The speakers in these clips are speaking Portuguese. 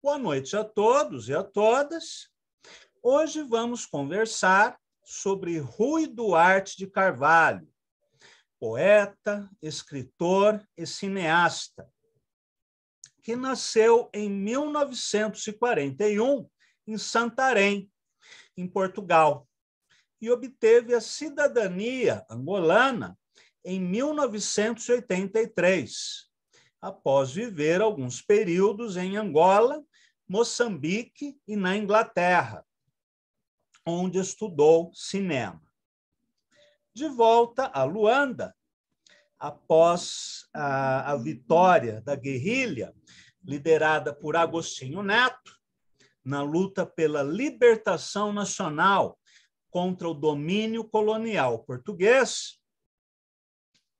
Boa noite a todos e a todas. Hoje vamos conversar sobre Rui Duarte de Carvalho, poeta, escritor e cineasta, que nasceu em 1941 em Santarém, em Portugal, e obteve a cidadania angolana em 1983, após viver alguns períodos em Angola Moçambique e na Inglaterra, onde estudou cinema. De volta a Luanda, após a, a vitória da guerrilha liderada por Agostinho Neto na luta pela libertação nacional contra o domínio colonial português,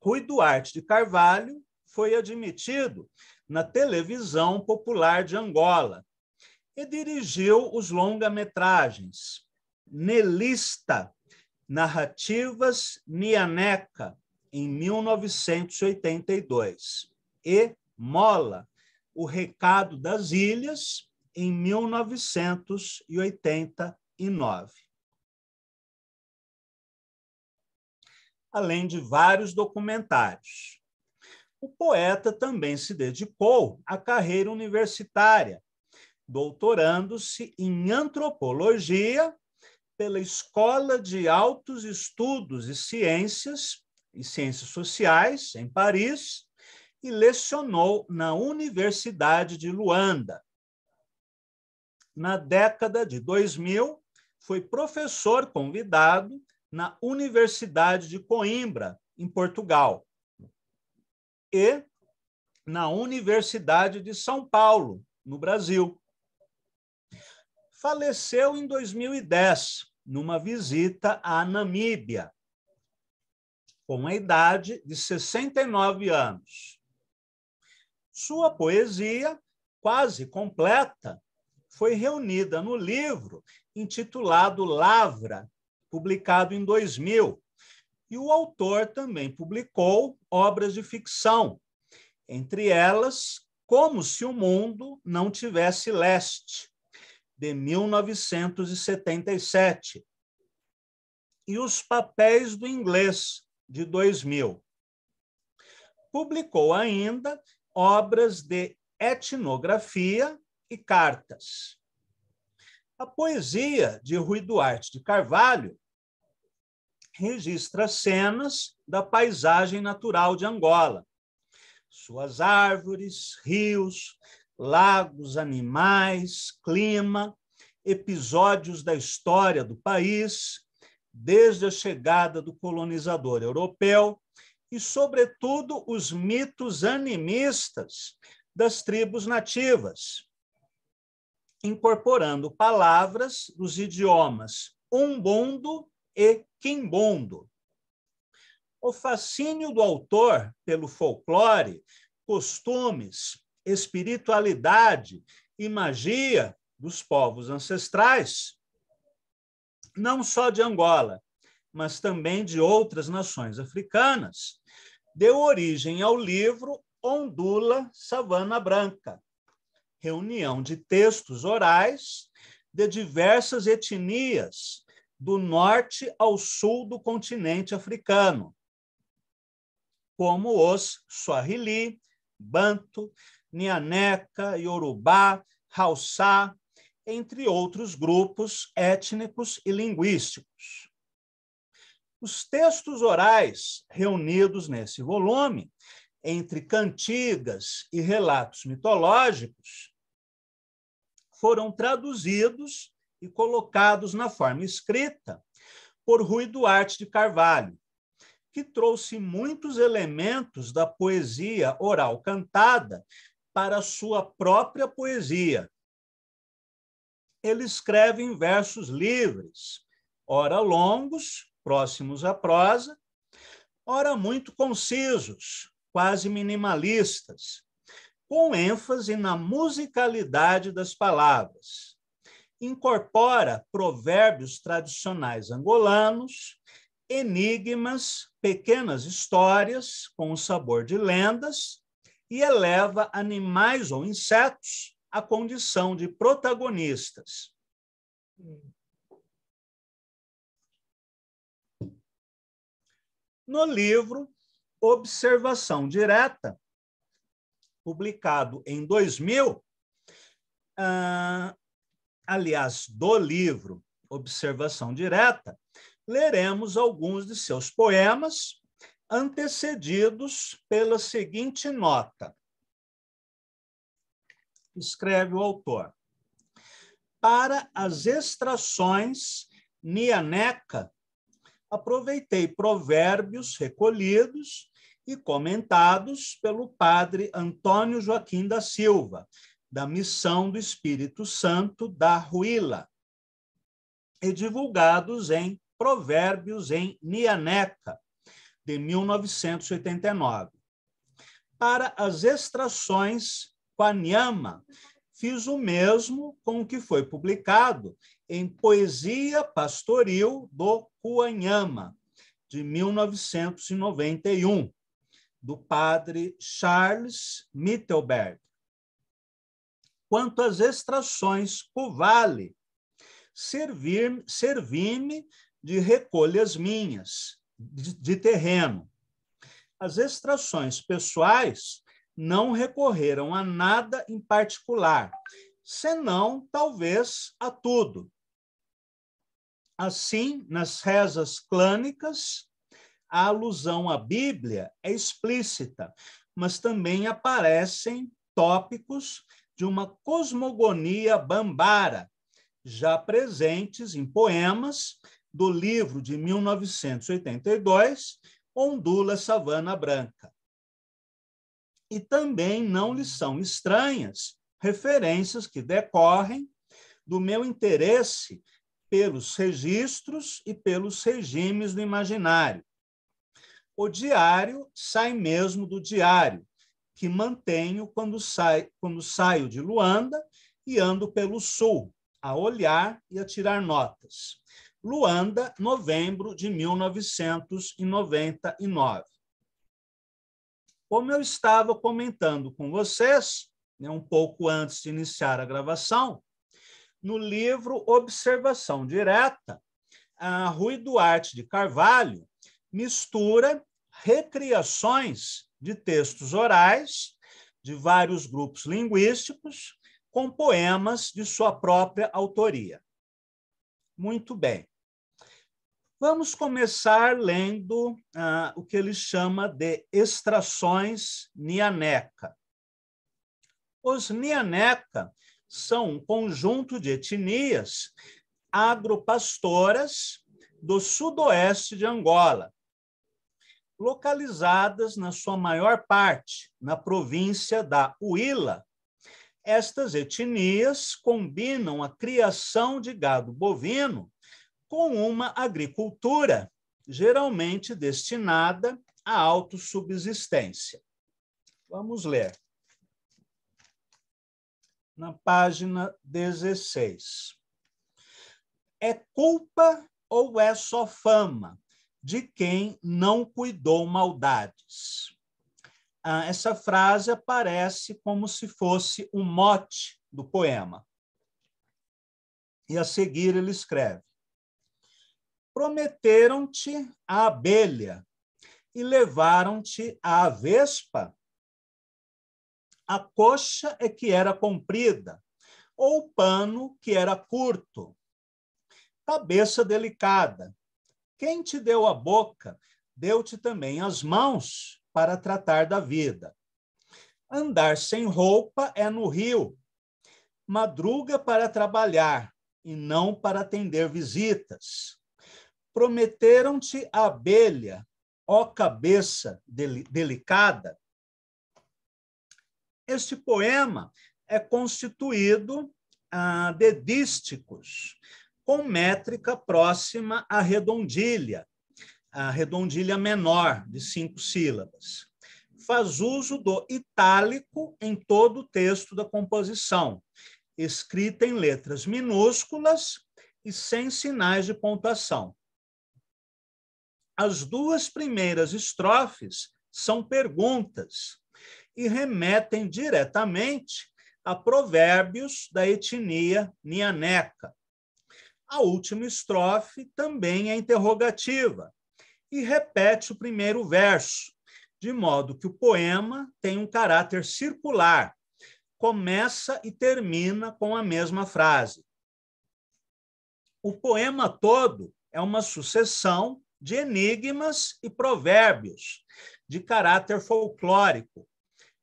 Rui Duarte de Carvalho foi admitido na televisão popular de Angola e dirigiu os longa-metragens Nelista, Narrativas Nianeca, em 1982, e Mola, O Recado das Ilhas, em 1989. Além de vários documentários. O poeta também se dedicou à carreira universitária, doutorando-se em antropologia pela Escola de Altos Estudos e Ciências e Ciências Sociais em Paris e lecionou na Universidade de Luanda. Na década de 2000, foi professor convidado na Universidade de Coimbra, em Portugal, e na Universidade de São Paulo, no Brasil faleceu em 2010, numa visita à Namíbia, com a idade de 69 anos. Sua poesia, quase completa, foi reunida no livro intitulado Lavra, publicado em 2000. E o autor também publicou obras de ficção, entre elas Como se o mundo não tivesse leste, de 1977 e Os Papéis do Inglês, de 2000. Publicou ainda obras de etnografia e cartas. A poesia de Rui Duarte de Carvalho registra cenas da paisagem natural de Angola, suas árvores, rios, lagos, animais, clima, episódios da história do país, desde a chegada do colonizador europeu e, sobretudo, os mitos animistas das tribos nativas, incorporando palavras dos idiomas umbondo e quimbondo. O fascínio do autor pelo folclore, costumes, espiritualidade e magia dos povos ancestrais, não só de Angola, mas também de outras nações africanas, deu origem ao livro Ondula Savana Branca, reunião de textos orais de diversas etnias do norte ao sul do continente africano, como os Swahili, Banto, Nianeca, Yorubá, Haussá, entre outros grupos étnicos e linguísticos. Os textos orais reunidos nesse volume, entre cantigas e relatos mitológicos, foram traduzidos e colocados na forma escrita por Rui Duarte de Carvalho, que trouxe muitos elementos da poesia oral cantada para sua própria poesia. Ele escreve em versos livres, ora longos, próximos à prosa, ora muito concisos, quase minimalistas, com ênfase na musicalidade das palavras. Incorpora provérbios tradicionais angolanos, enigmas, pequenas histórias com o sabor de lendas e eleva animais ou insetos à condição de protagonistas. No livro Observação Direta, publicado em 2000, ah, aliás, do livro Observação Direta, leremos alguns de seus poemas antecedidos pela seguinte nota. Escreve o autor. Para as extrações Nianeca, aproveitei provérbios recolhidos e comentados pelo padre Antônio Joaquim da Silva, da Missão do Espírito Santo da Ruíla, e divulgados em Provérbios em Nianeca, de 1989. Para as extrações Quanyama, fiz o mesmo com o que foi publicado em Poesia Pastoril do Quanyama, de 1991, do padre Charles Mittelberg. Quanto às extrações Vale, servir-me servir de recolhas minhas, de, de terreno. As extrações pessoais não recorreram a nada em particular, senão, talvez, a tudo. Assim, nas rezas clânicas, a alusão à Bíblia é explícita, mas também aparecem tópicos de uma cosmogonia bambara, já presentes em poemas do livro de 1982, Ondula Savana Branca. E também não lhes são estranhas referências que decorrem do meu interesse pelos registros e pelos regimes do imaginário. O diário sai mesmo do diário, que mantenho quando, sai, quando saio de Luanda e ando pelo sul, a olhar e a tirar notas. Luanda, novembro de 1999. Como eu estava comentando com vocês, né, um pouco antes de iniciar a gravação, no livro Observação Direta, a Rui Duarte de Carvalho mistura recriações de textos orais de vários grupos linguísticos com poemas de sua própria autoria. Muito bem. Vamos começar lendo ah, o que ele chama de extrações Nianeca. Os Nianeca são um conjunto de etnias agropastoras do sudoeste de Angola, localizadas na sua maior parte na província da Huila, estas etnias combinam a criação de gado bovino com uma agricultura geralmente destinada à autossubsistência. Vamos ler. Na página 16. É culpa ou é só fama de quem não cuidou maldades? Ah, essa frase aparece como se fosse um mote do poema. E a seguir ele escreve: Prometeram-te a abelha e levaram-te a vespa. A coxa é que era comprida, ou o pano que era curto. Cabeça delicada, quem te deu a boca, deu-te também as mãos para tratar da vida. Andar sem roupa é no rio. Madruga para trabalhar e não para atender visitas. Prometeram-te a abelha, ó cabeça del delicada. Este poema é constituído ah, de dísticos, com métrica próxima à redondilha, a redondilha menor de cinco sílabas. Faz uso do itálico em todo o texto da composição, escrita em letras minúsculas e sem sinais de pontuação. As duas primeiras estrofes são perguntas e remetem diretamente a provérbios da etnia nianeca. A última estrofe também é interrogativa e repete o primeiro verso, de modo que o poema tem um caráter circular, começa e termina com a mesma frase. O poema todo é uma sucessão de enigmas e provérbios de caráter folclórico,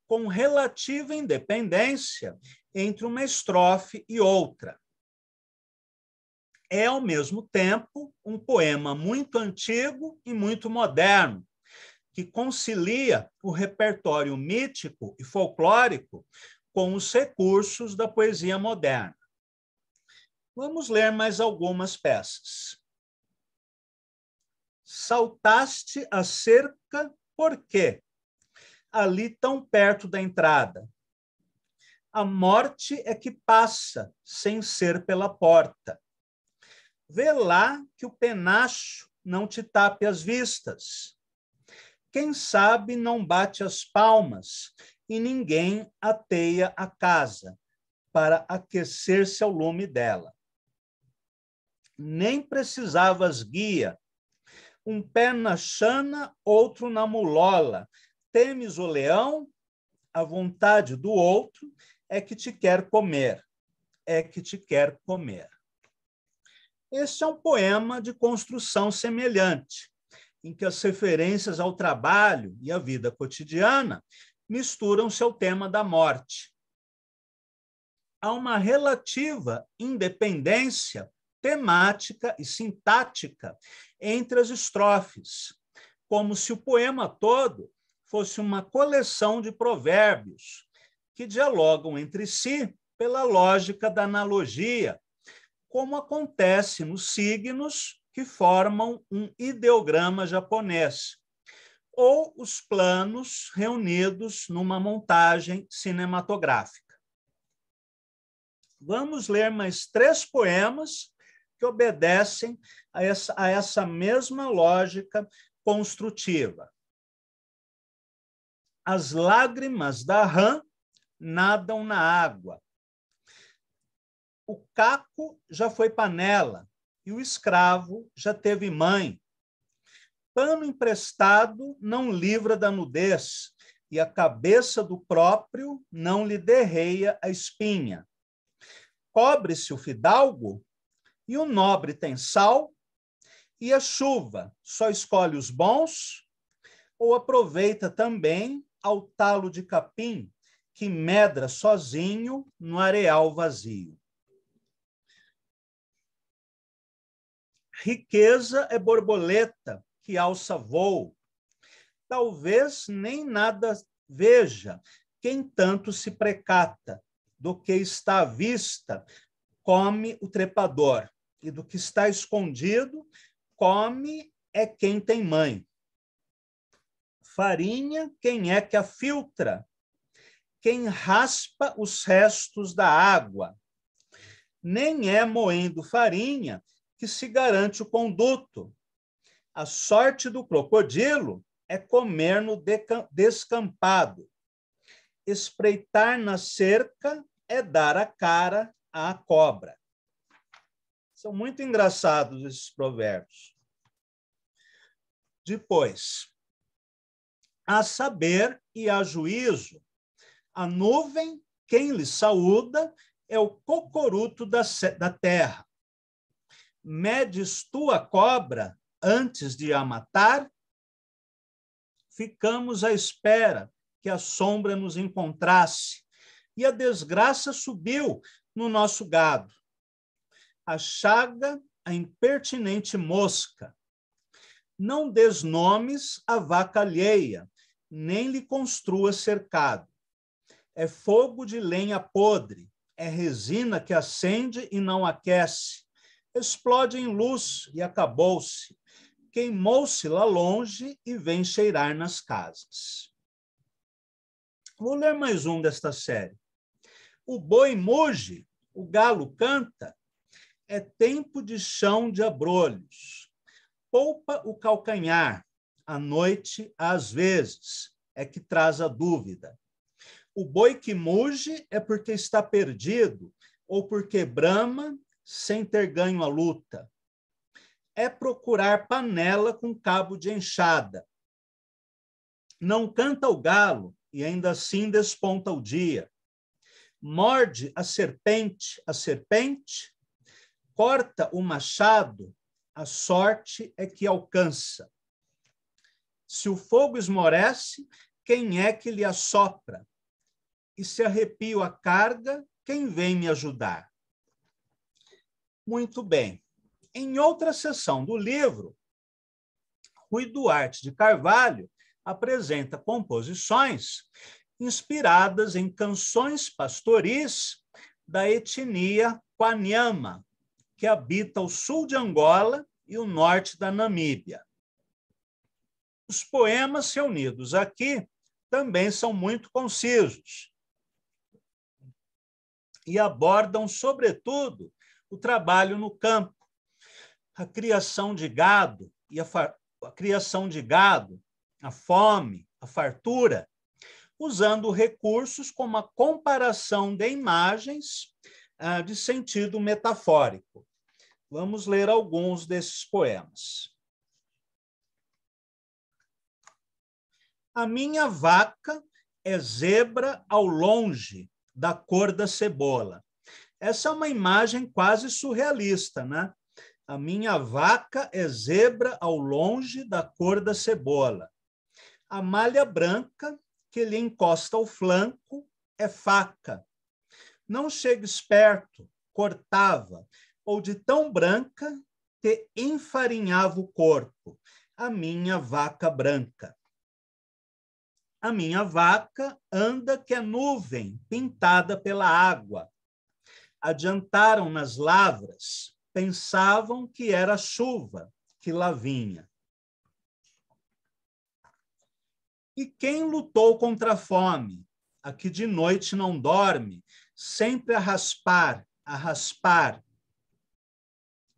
com relativa independência entre uma estrofe e outra é, ao mesmo tempo, um poema muito antigo e muito moderno, que concilia o repertório mítico e folclórico com os recursos da poesia moderna. Vamos ler mais algumas peças. Saltaste a cerca, por quê? Ali tão perto da entrada. A morte é que passa, sem ser pela porta. Vê lá que o penacho não te tape as vistas. Quem sabe não bate as palmas e ninguém ateia a casa para aquecer-se ao lume dela. Nem precisavas guia, um pé na chana, outro na mulola. Temes o leão, a vontade do outro é que te quer comer, é que te quer comer. Este é um poema de construção semelhante, em que as referências ao trabalho e à vida cotidiana misturam-se ao tema da morte. Há uma relativa independência temática e sintática entre as estrofes, como se o poema todo fosse uma coleção de provérbios que dialogam entre si pela lógica da analogia como acontece nos signos que formam um ideograma japonês, ou os planos reunidos numa montagem cinematográfica. Vamos ler mais três poemas que obedecem a essa, a essa mesma lógica construtiva. As lágrimas da rã nadam na água, o caco já foi panela e o escravo já teve mãe. Pano emprestado não livra da nudez, e a cabeça do próprio não lhe derreia a espinha. Cobre-se o fidalgo, e o nobre tem sal, e a chuva só escolhe os bons, ou aproveita também ao talo de capim que medra sozinho no areal vazio. Riqueza é borboleta que alça voo. Talvez nem nada veja quem tanto se precata do que está à vista, come o trepador, e do que está escondido, come é quem tem mãe. Farinha, quem é que a filtra? Quem raspa os restos da água? Nem é moendo farinha que se garante o conduto. A sorte do crocodilo é comer no descampado. Espreitar na cerca é dar a cara à cobra. São muito engraçados esses provérbios. Depois, a saber e a juízo, a nuvem, quem lhe saúda, é o cocoruto da, da terra medes tu a cobra antes de a matar? Ficamos à espera que a sombra nos encontrasse, e a desgraça subiu no nosso gado. A chaga, a impertinente mosca. Não desnomes a vaca alheia, nem lhe construa cercado. É fogo de lenha podre, é resina que acende e não aquece explode em luz e acabou-se. Queimou-se lá longe e vem cheirar nas casas. Vou ler mais um desta série. O boi muge, o galo canta, é tempo de chão de abrolhos. Poupa o calcanhar, à noite, às vezes, é que traz a dúvida. O boi que muge é porque está perdido, ou porque brama, sem ter ganho a luta, é procurar panela com cabo de enxada. Não canta o galo e ainda assim desponta o dia. Morde a serpente, a serpente, corta o machado, a sorte é que alcança. Se o fogo esmorece, quem é que lhe assopra? E se arrepio a carga, quem vem me ajudar? Muito bem. Em outra seção do livro, Rui Duarte de Carvalho apresenta composições inspiradas em canções pastoris da etnia Kwanyama, que habita o sul de Angola e o norte da Namíbia. Os poemas reunidos aqui também são muito concisos e abordam, sobretudo, o trabalho no campo. A criação de gado e a, far... a criação de gado, a fome, a fartura, usando recursos como a comparação de imagens ah, de sentido metafórico. Vamos ler alguns desses poemas. A minha vaca é zebra ao longe da cor da cebola. Essa é uma imagem quase surrealista, né? A minha vaca é zebra ao longe da cor da cebola. A malha branca que lhe encosta ao flanco é faca. Não chegues perto, cortava, ou de tão branca te enfarinhava o corpo, a minha vaca branca. A minha vaca anda que é nuvem pintada pela água, adiantaram nas lavras, pensavam que era chuva que lá vinha. E quem lutou contra a fome, a que de noite não dorme, sempre a raspar, a raspar,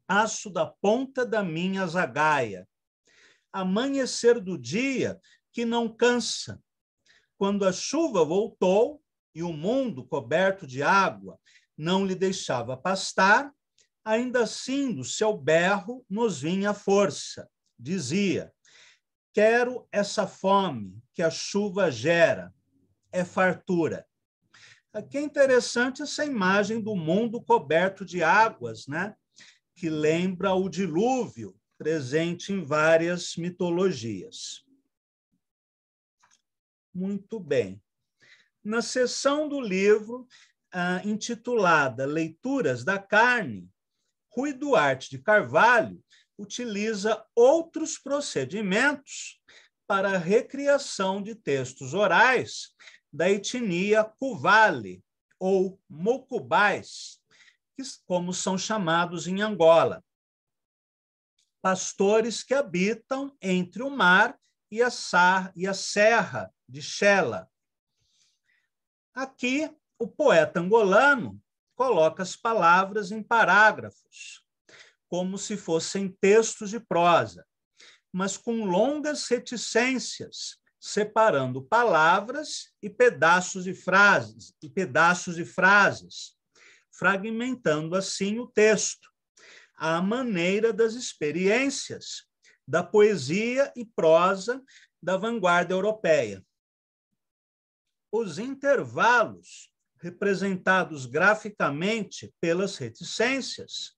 aço da ponta da minha zagaia, amanhecer do dia que não cansa. Quando a chuva voltou e o mundo coberto de água, não lhe deixava pastar, ainda assim do seu berro nos vinha força. Dizia: Quero essa fome que a chuva gera, é fartura. Aqui é interessante essa imagem do mundo coberto de águas, né? que lembra o dilúvio, presente em várias mitologias. Muito bem. Na seção do livro ah, intitulada Leituras da Carne, Rui Duarte de Carvalho utiliza outros procedimentos para a recriação de textos orais da etnia Kuvale ou Mocubais, como são chamados em Angola, pastores que habitam entre o mar e a, e a serra de Shela. Aqui o poeta angolano coloca as palavras em parágrafos, como se fossem textos de prosa, mas com longas reticências, separando palavras e pedaços de frases, e pedaços de frases, fragmentando assim o texto, à maneira das experiências da poesia e prosa da vanguarda europeia. Os intervalos representados graficamente pelas reticências,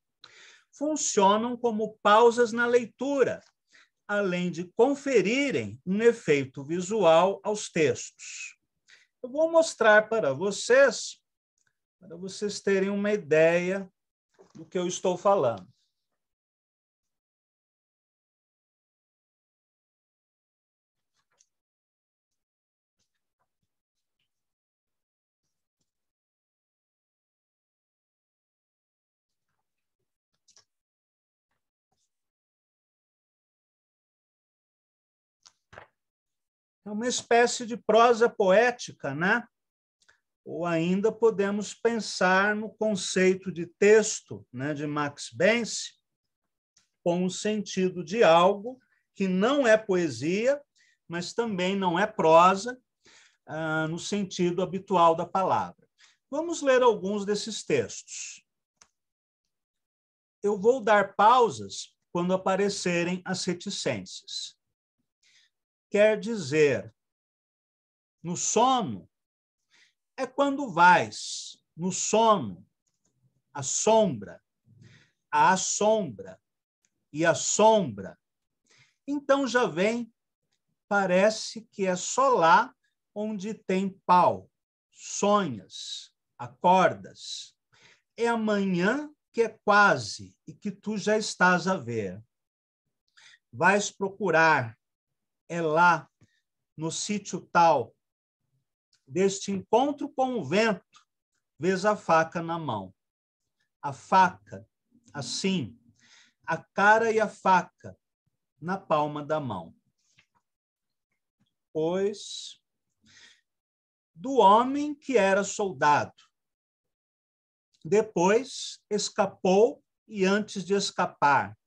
funcionam como pausas na leitura, além de conferirem um efeito visual aos textos. Eu vou mostrar para vocês, para vocês terem uma ideia do que eu estou falando. É uma espécie de prosa poética, né? Ou ainda podemos pensar no conceito de texto né, de Max Bense com o sentido de algo que não é poesia, mas também não é prosa, ah, no sentido habitual da palavra. Vamos ler alguns desses textos. Eu vou dar pausas quando aparecerem as reticências quer dizer, no sono é quando vais, no sono, a sombra, a sombra e a sombra. Então já vem, parece que é só lá onde tem pau, sonhas, acordas. É amanhã que é quase e que tu já estás a ver. Vais procurar é lá, no sítio tal, deste encontro com o vento, vês a faca na mão. A faca, assim, a cara e a faca na palma da mão. Pois do homem que era soldado. Depois escapou e antes de escapar.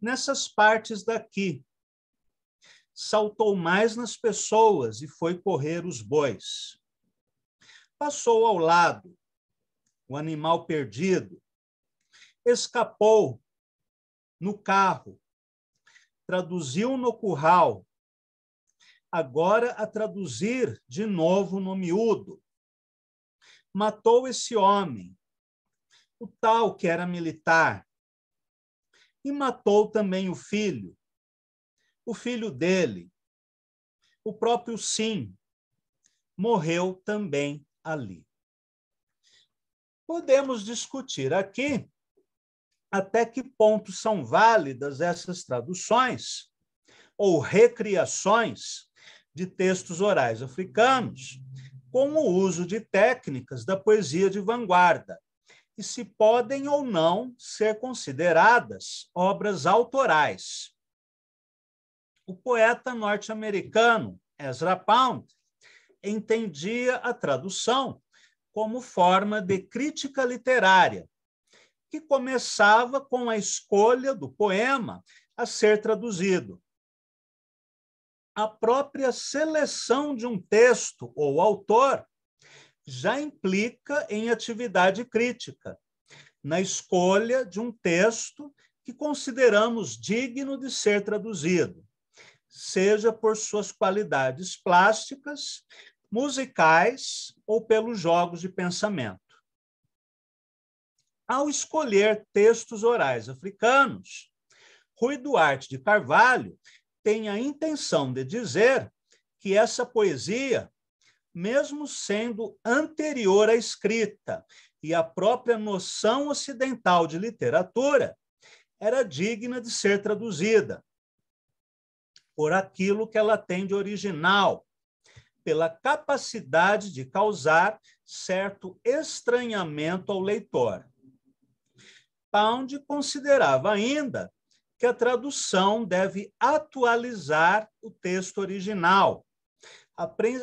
Nessas partes daqui, saltou mais nas pessoas e foi correr os bois. Passou ao lado, o animal perdido, escapou no carro, traduziu no curral, agora a traduzir de novo no miúdo. Matou esse homem, o tal que era militar, e matou também o filho, o filho dele, o próprio Sim, morreu também ali. Podemos discutir aqui até que ponto são válidas essas traduções ou recriações de textos orais africanos, com o uso de técnicas da poesia de vanguarda, e se podem ou não ser consideradas obras autorais. O poeta norte-americano Ezra Pound entendia a tradução como forma de crítica literária, que começava com a escolha do poema a ser traduzido. A própria seleção de um texto ou autor já implica em atividade crítica, na escolha de um texto que consideramos digno de ser traduzido seja por suas qualidades plásticas, musicais ou pelos jogos de pensamento. Ao escolher textos orais africanos, Rui Duarte de Carvalho tem a intenção de dizer que essa poesia, mesmo sendo anterior à escrita e à própria noção ocidental de literatura, era digna de ser traduzida, por aquilo que ela tem de original, pela capacidade de causar certo estranhamento ao leitor. Pound considerava ainda que a tradução deve atualizar o texto original,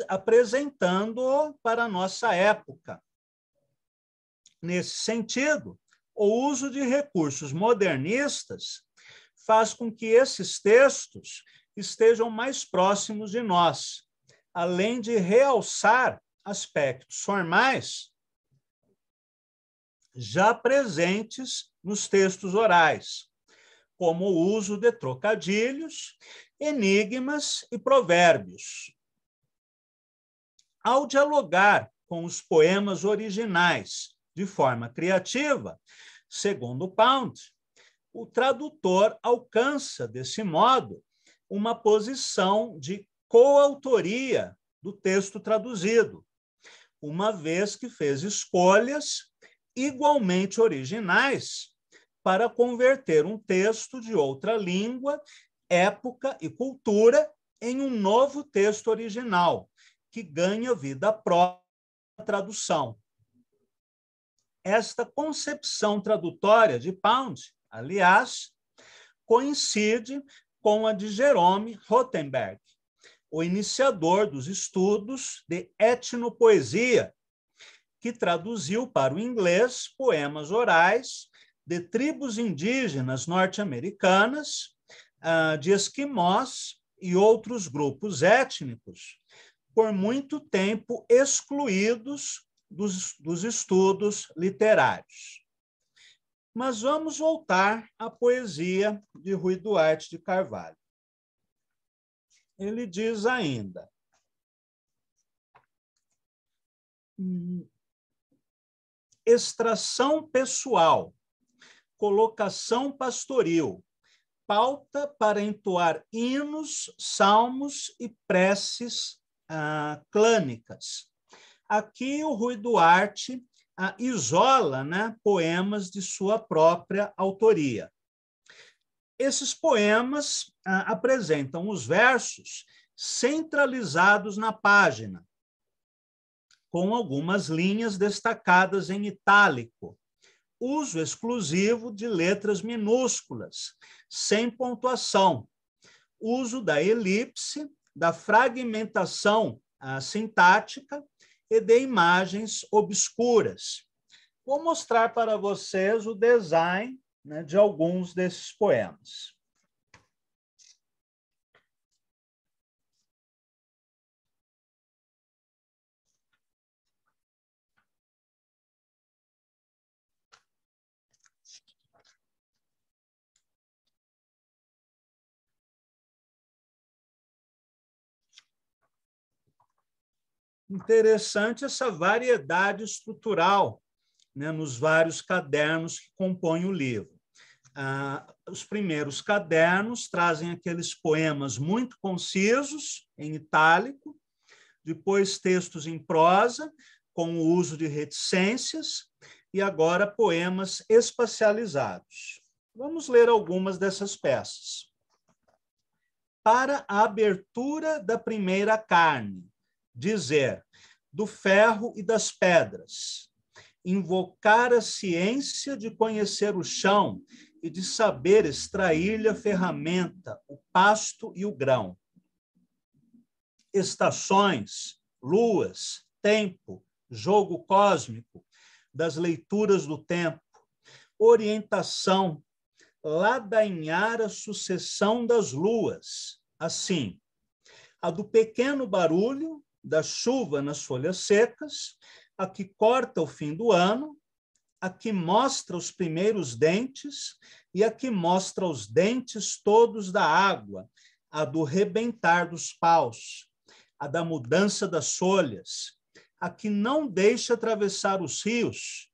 apresentando-o para a nossa época. Nesse sentido, o uso de recursos modernistas faz com que esses textos estejam mais próximos de nós, além de realçar aspectos formais já presentes nos textos orais, como o uso de trocadilhos, enigmas e provérbios. Ao dialogar com os poemas originais de forma criativa, segundo Pound, o tradutor alcança, desse modo, uma posição de coautoria do texto traduzido, uma vez que fez escolhas igualmente originais para converter um texto de outra língua, época e cultura em um novo texto original, que ganha vida própria tradução. Esta concepção tradutória de Pound, aliás, coincide com a de Jerome Rothenberg, o iniciador dos estudos de etnopoesia, que traduziu para o inglês poemas orais de tribos indígenas norte-americanas, ah, de esquimós e outros grupos étnicos, por muito tempo excluídos dos, dos estudos literários. Mas vamos voltar à poesia de Rui Duarte de Carvalho. Ele diz ainda: extração pessoal, colocação pastoril, pauta para entoar hinos, salmos e preces ah, clânicas. Aqui o Rui Duarte isola né, poemas de sua própria autoria. Esses poemas ah, apresentam os versos centralizados na página, com algumas linhas destacadas em itálico, uso exclusivo de letras minúsculas, sem pontuação, uso da elipse, da fragmentação ah, sintática e de imagens obscuras. Vou mostrar para vocês o design né, de alguns desses poemas. interessante essa variedade estrutural né, nos vários cadernos que compõem o livro. Ah, os primeiros cadernos trazem aqueles poemas muito concisos, em itálico, depois textos em prosa, com o uso de reticências, e agora poemas espacializados. Vamos ler algumas dessas peças. Para a abertura da primeira carne, dizer do ferro e das pedras, invocar a ciência de conhecer o chão e de saber extrair-lhe a ferramenta, o pasto e o grão. Estações, luas, tempo, jogo cósmico, das leituras do tempo, orientação, ladanhar a sucessão das luas, assim, a do pequeno barulho da chuva nas folhas secas, a que corta o fim do ano, a que mostra os primeiros dentes e a que mostra os dentes todos da água, a do rebentar dos paus, a da mudança das folhas, a que não deixa atravessar os rios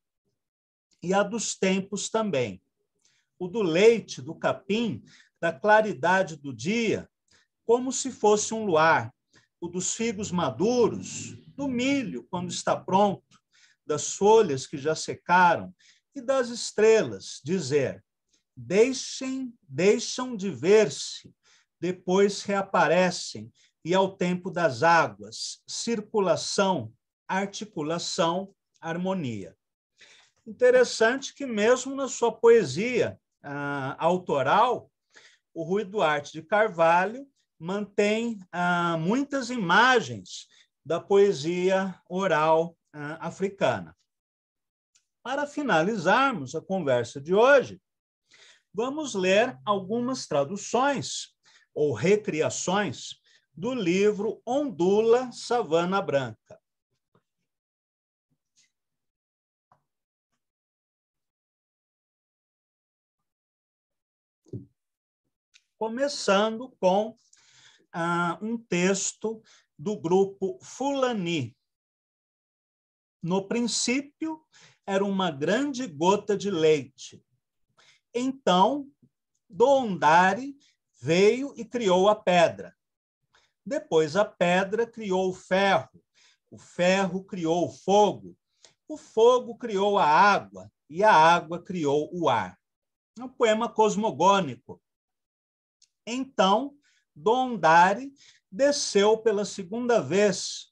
e a dos tempos também. O do leite, do capim, da claridade do dia, como se fosse um luar, o dos figos maduros, do milho, quando está pronto, das folhas que já secaram e das estrelas, dizer: deixem, deixam de ver-se, depois reaparecem, e ao tempo das águas, circulação, articulação, harmonia. Interessante que, mesmo na sua poesia ah, autoral, o Rui Duarte de Carvalho mantém ah, muitas imagens da poesia oral ah, africana. Para finalizarmos a conversa de hoje, vamos ler algumas traduções ou recriações do livro Ondula Savana Branca. Começando com um texto do grupo Fulani. No princípio, era uma grande gota de leite. Então, Doondari veio e criou a pedra. Depois, a pedra criou o ferro. O ferro criou o fogo. O fogo criou a água. E a água criou o ar. É um poema cosmogônico. Então, Dondari desceu pela segunda vez.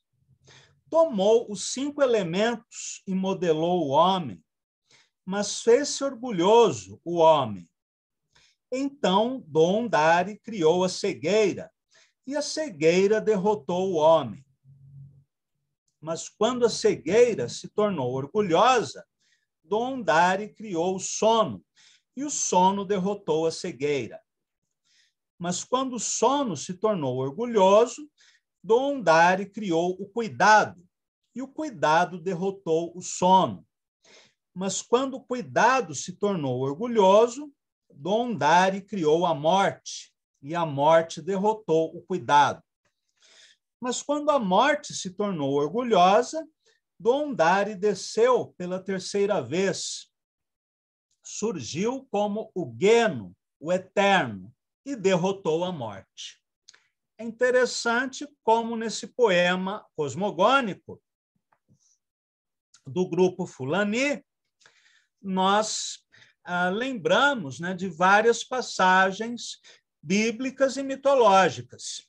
Tomou os cinco elementos e modelou o homem, mas fez-se orgulhoso o homem. Então Dondari criou a cegueira, e a cegueira derrotou o homem. Mas quando a cegueira se tornou orgulhosa, Dondari criou o sono, e o sono derrotou a cegueira mas quando o Sono se tornou orgulhoso, Dondari criou o cuidado, e o cuidado derrotou o sono. Mas quando o cuidado se tornou orgulhoso, Dondari criou a morte, e a morte derrotou o cuidado. Mas quando a morte se tornou orgulhosa, Dondari desceu pela terceira vez. Surgiu como o Geno, o Eterno, e derrotou a morte. É interessante como nesse poema cosmogônico do grupo Fulani, nós ah, lembramos né, de várias passagens bíblicas e mitológicas.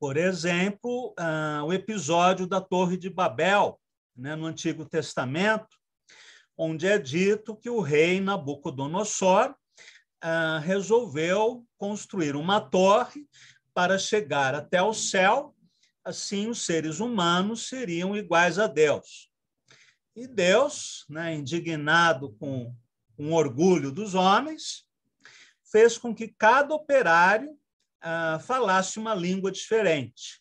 Por exemplo, ah, o episódio da Torre de Babel, né, no Antigo Testamento, onde é dito que o rei Nabucodonosor ah, resolveu construir uma torre para chegar até o céu, assim os seres humanos seriam iguais a Deus. E Deus, né, indignado com o orgulho dos homens, fez com que cada operário ah, falasse uma língua diferente.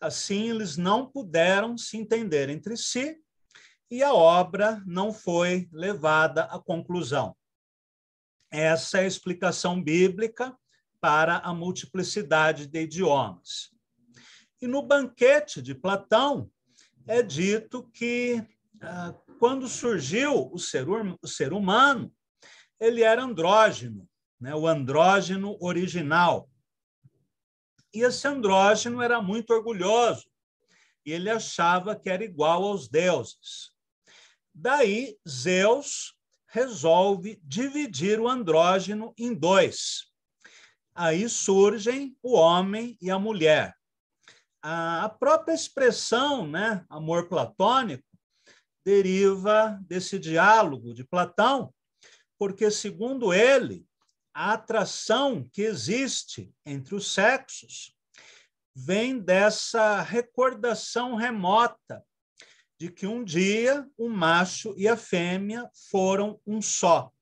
Assim, eles não puderam se entender entre si e a obra não foi levada à conclusão. Essa é a explicação bíblica para a multiplicidade de idiomas. E no banquete de Platão, é dito que ah, quando surgiu o ser, hum, o ser humano, ele era andrógeno, né? o andrógeno original. E esse andrógeno era muito orgulhoso, e ele achava que era igual aos deuses. Daí, Zeus resolve dividir o andrógeno em dois. Aí surgem o homem e a mulher. A própria expressão, né, amor platônico, deriva desse diálogo de Platão, porque, segundo ele, a atração que existe entre os sexos vem dessa recordação remota de que um dia o macho e a fêmea foram um só.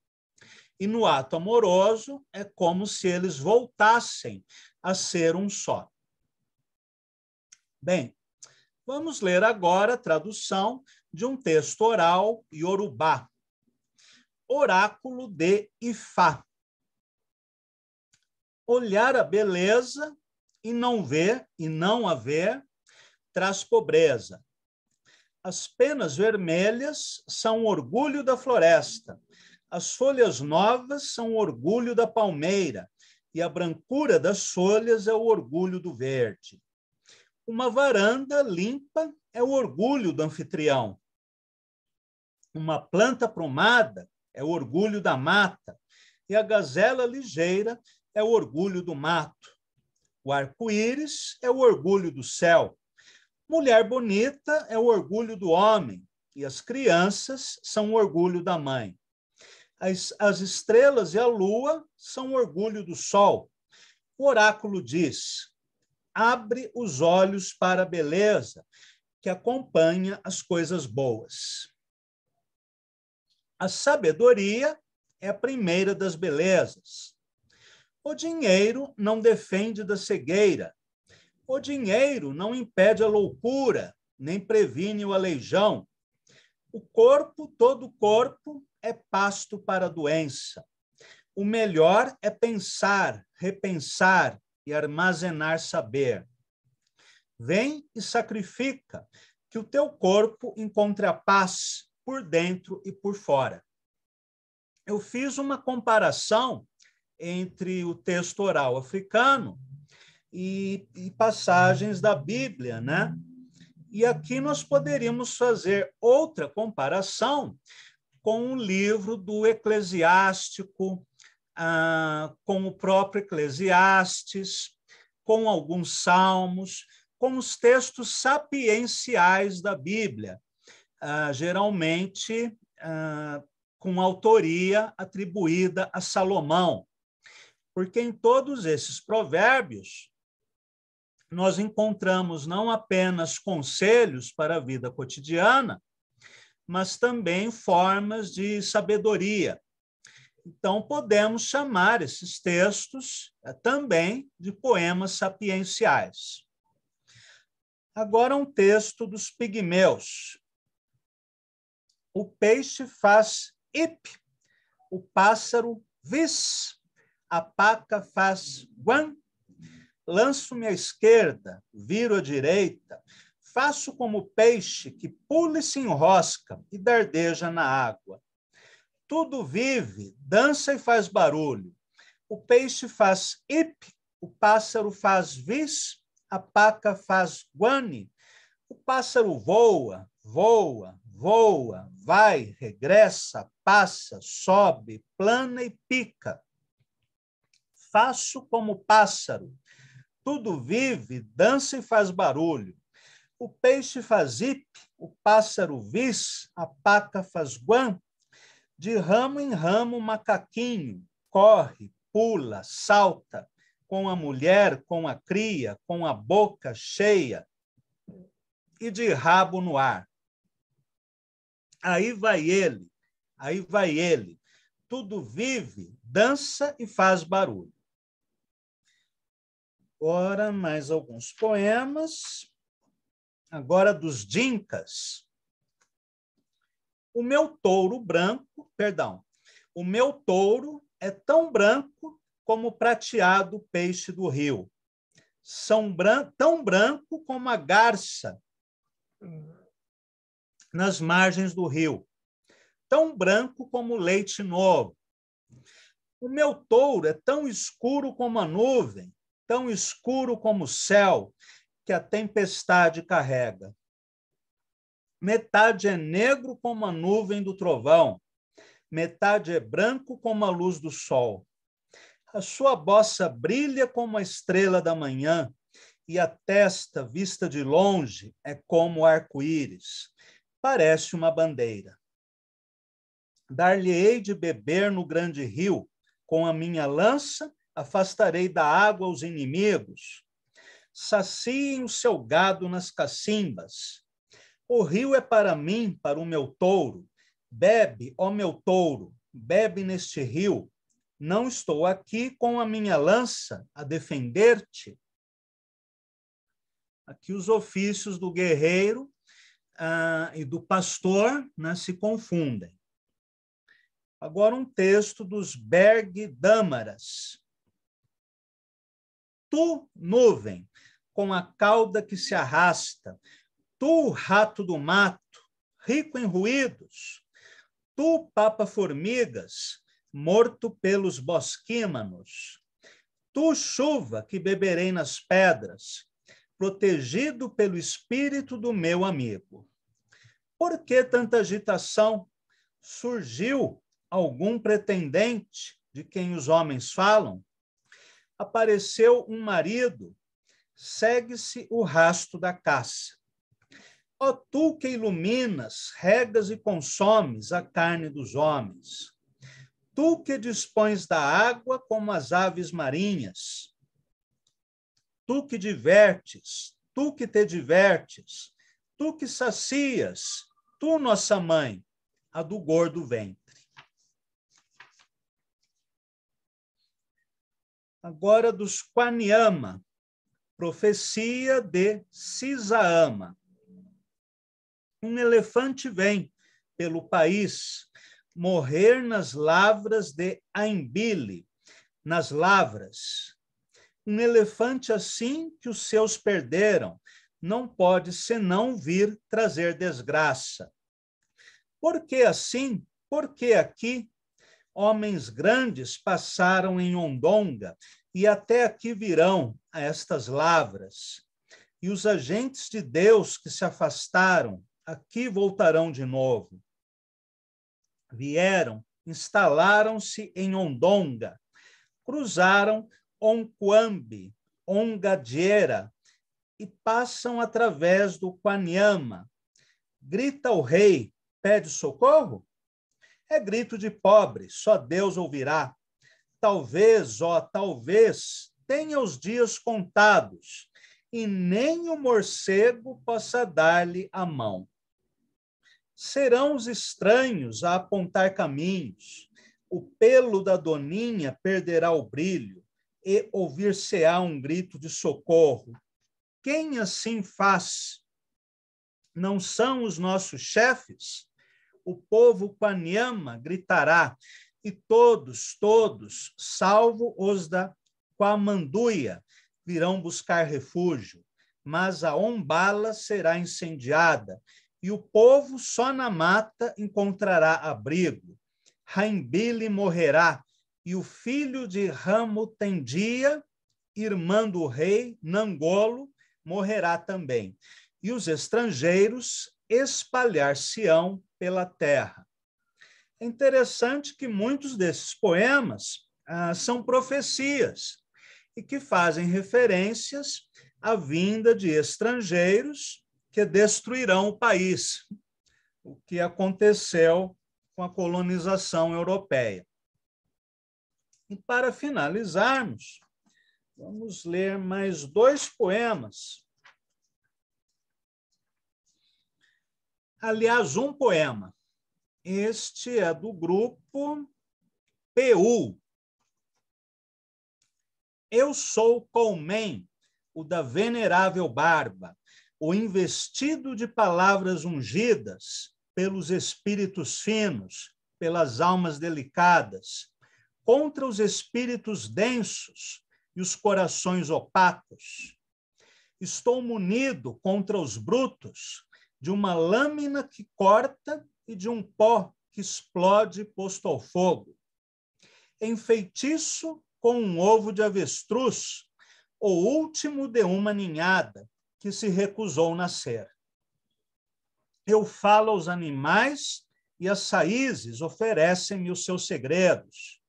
E no ato amoroso é como se eles voltassem a ser um só. Bem, vamos ler agora a tradução de um texto oral iorubá. Oráculo de Ifá. Olhar a beleza e não ver e não haver traz pobreza as penas vermelhas são orgulho da floresta, as folhas novas são orgulho da palmeira, e a brancura das folhas é o orgulho do verde. Uma varanda limpa é o orgulho do anfitrião. Uma planta prumada é o orgulho da mata, e a gazela ligeira é o orgulho do mato. O arco-íris é o orgulho do céu, Mulher bonita é o orgulho do homem e as crianças são o orgulho da mãe. As, as estrelas e a lua são o orgulho do sol. O oráculo diz: abre os olhos para a beleza que acompanha as coisas boas. A sabedoria é a primeira das belezas. O dinheiro não defende da cegueira, o dinheiro não impede a loucura, nem previne o aleijão. O corpo, todo o corpo, é pasto para a doença. O melhor é pensar, repensar e armazenar saber. Vem e sacrifica, que o teu corpo encontre a paz por dentro e por fora. Eu fiz uma comparação entre o texto oral africano e, e passagens da Bíblia, né? E aqui nós poderíamos fazer outra comparação com o livro do Eclesiástico, ah, com o próprio Eclesiastes, com alguns salmos, com os textos sapienciais da Bíblia, ah, geralmente ah, com autoria atribuída a Salomão. Porque em todos esses provérbios, nós encontramos não apenas conselhos para a vida cotidiana, mas também formas de sabedoria. Então, podemos chamar esses textos eh, também de poemas sapienciais. Agora, um texto dos pigmeus. O peixe faz ip, o pássaro vis, a paca faz guan lanço-me à esquerda, viro à direita, faço como peixe que pule se enrosca e dardeja na água. Tudo vive, dança e faz barulho. O peixe faz ip, o pássaro faz vis, a paca faz guane. O pássaro voa, voa, voa, vai, regressa, passa, sobe, plana e pica. Faço como pássaro, tudo vive, dança e faz barulho. O peixe faz ip, o pássaro vis, a paca faz guan. De ramo em ramo, o macaquinho corre, pula, salta, com a mulher, com a cria, com a boca cheia e de rabo no ar. Aí vai ele, aí vai ele. Tudo vive, dança e faz barulho. Agora, mais alguns poemas. Agora, dos Dincas. O meu touro branco, perdão, o meu touro é tão branco como o prateado peixe do rio. São tão branco como a garça nas margens do rio. Tão branco como o leite novo. O meu touro é tão escuro como a nuvem tão escuro como o céu que a tempestade carrega. Metade é negro como a nuvem do trovão, metade é branco como a luz do sol. A sua bossa brilha como a estrela da manhã, e a testa, vista de longe, é como arco-íris. Parece uma bandeira. Dar-lhe-ei de beber no grande rio, com a minha lança afastarei da água os inimigos. Saciem o seu gado nas cacimbas. O rio é para mim, para o meu touro. Bebe, ó meu touro, bebe neste rio. Não estou aqui com a minha lança a defender-te. Aqui os ofícios do guerreiro ah, e do pastor né, se confundem. Agora um texto dos Berg Dâmaras. Tu, nuvem, com a cauda que se arrasta, tu, rato do mato, rico em ruídos, tu, papa-formigas, morto pelos bosquímanos, tu, chuva que beberei nas pedras, protegido pelo espírito do meu amigo. Por que tanta agitação? Surgiu algum pretendente de quem os homens falam? apareceu um marido, segue-se o rasto da caça. Ó tu que iluminas, regas e consomes a carne dos homens, tu que dispões da água como as aves marinhas, tu que divertes, tu que te divertes, tu que sacias, tu, nossa mãe, a do gordo vem. agora dos Quaniama, profecia de Sisaama. Um elefante vem pelo país morrer nas lavras de Aimbile, nas lavras. Um elefante assim que os seus perderam, não pode senão vir trazer desgraça. Por que assim? Por que aqui? homens grandes passaram em Ondonga e até aqui virão a estas lavras. E os agentes de Deus que se afastaram, aqui voltarão de novo. Vieram, instalaram-se em Ondonga, cruzaram Onquambi, Ongadiera e passam através do Quanyama. Grita o rei, pede socorro? É grito de pobre, só Deus ouvirá. Talvez, ó, talvez tenha os dias contados e nem o morcego possa dar-lhe a mão. Serão os estranhos a apontar caminhos, o pelo da doninha perderá o brilho, e ouvir-se-á um grito de socorro. Quem assim faz? Não são os nossos chefes? o povo Quaniama gritará, e todos, todos, salvo os da Quamanduia, virão buscar refúgio. Mas a Ombala será incendiada, e o povo só na mata encontrará abrigo. Raimbile morrerá, e o filho de Ramo Tendia, irmã do rei Nangolo, morrerá também. E os estrangeiros espalhar-se-ão pela terra. É interessante que muitos desses poemas ah, são profecias e que fazem referências à vinda de estrangeiros que destruirão o país, o que aconteceu com a colonização europeia. E para finalizarmos, vamos ler mais dois poemas aliás, um poema. Este é do grupo PU. Eu sou Colmen, o da venerável barba, o investido de palavras ungidas pelos espíritos finos, pelas almas delicadas, contra os espíritos densos e os corações opacos. Estou munido contra os brutos de uma lâmina que corta e de um pó que explode posto ao fogo. Enfeitiço com um ovo de avestruz, o último de uma ninhada que se recusou nascer. Eu falo aos animais e as saízes oferecem-me os seus segredos.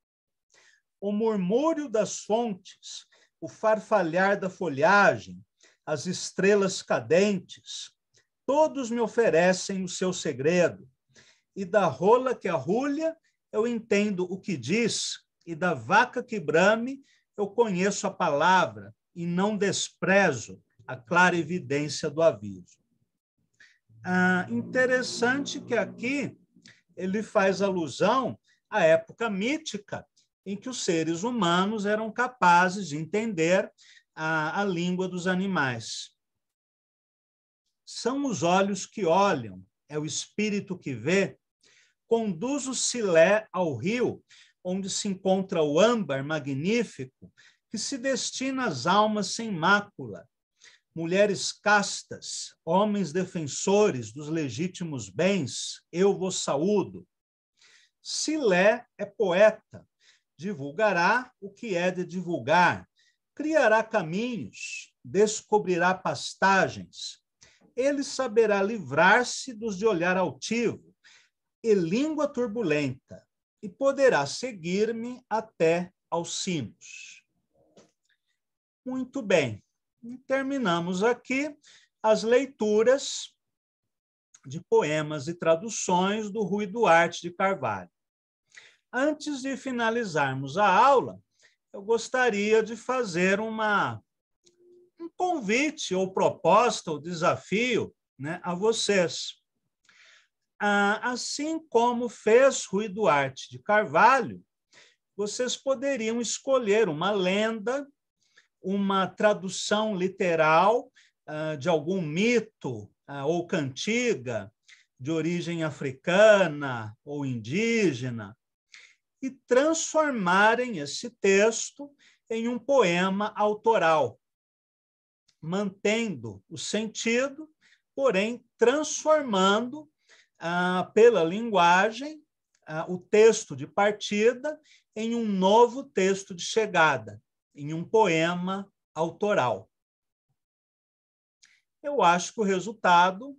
O murmúrio das fontes, o farfalhar da folhagem, as estrelas cadentes, todos me oferecem o seu segredo. E da rola que arrulha, eu entendo o que diz, e da vaca que brame, eu conheço a palavra e não desprezo a clara evidência do aviso. Ah, interessante que aqui ele faz alusão à época mítica em que os seres humanos eram capazes de entender a, a língua dos animais são os olhos que olham, é o espírito que vê. Conduz o Silé ao rio, onde se encontra o âmbar magnífico, que se destina às almas sem mácula, mulheres castas, homens defensores dos legítimos bens, eu vos saúdo. Silé é poeta, divulgará o que é de divulgar, criará caminhos, descobrirá pastagens, ele saberá livrar-se dos de olhar altivo e língua turbulenta, e poderá seguir-me até aos cimos. Muito bem, terminamos aqui as leituras de poemas e traduções do Rui Duarte de Carvalho. Antes de finalizarmos a aula, eu gostaria de fazer uma convite ou proposta ou desafio né, a vocês. Ah, assim como fez Rui Duarte de Carvalho, vocês poderiam escolher uma lenda, uma tradução literal ah, de algum mito ah, ou cantiga de origem africana ou indígena e transformarem esse texto em um poema autoral mantendo o sentido, porém transformando ah, pela linguagem ah, o texto de partida em um novo texto de chegada, em um poema autoral. Eu acho que o resultado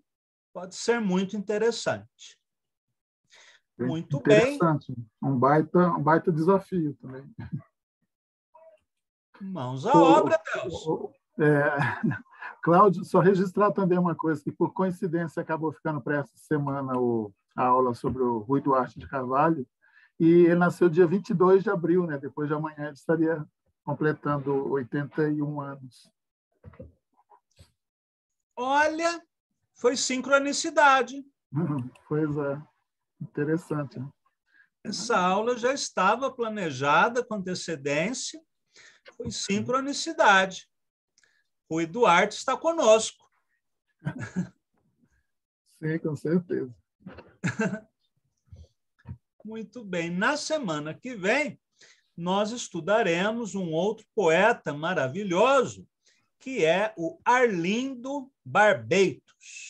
pode ser muito interessante. Muito interessante. bem. Um baita, um baita desafio também. Mãos à o, obra, Deus. É, Cláudio, só registrar também uma coisa, que por coincidência acabou ficando para essa semana o, a aula sobre o Rui Duarte de Carvalho, e ele nasceu dia 22 de abril, né? depois de amanhã ele estaria completando 81 anos. Olha, foi sincronicidade. pois é, interessante. Né? Essa aula já estava planejada com antecedência, foi sincronicidade. O Eduardo está conosco. Sim, com certeza. Muito bem. Na semana que vem, nós estudaremos um outro poeta maravilhoso, que é o Arlindo Barbeitos.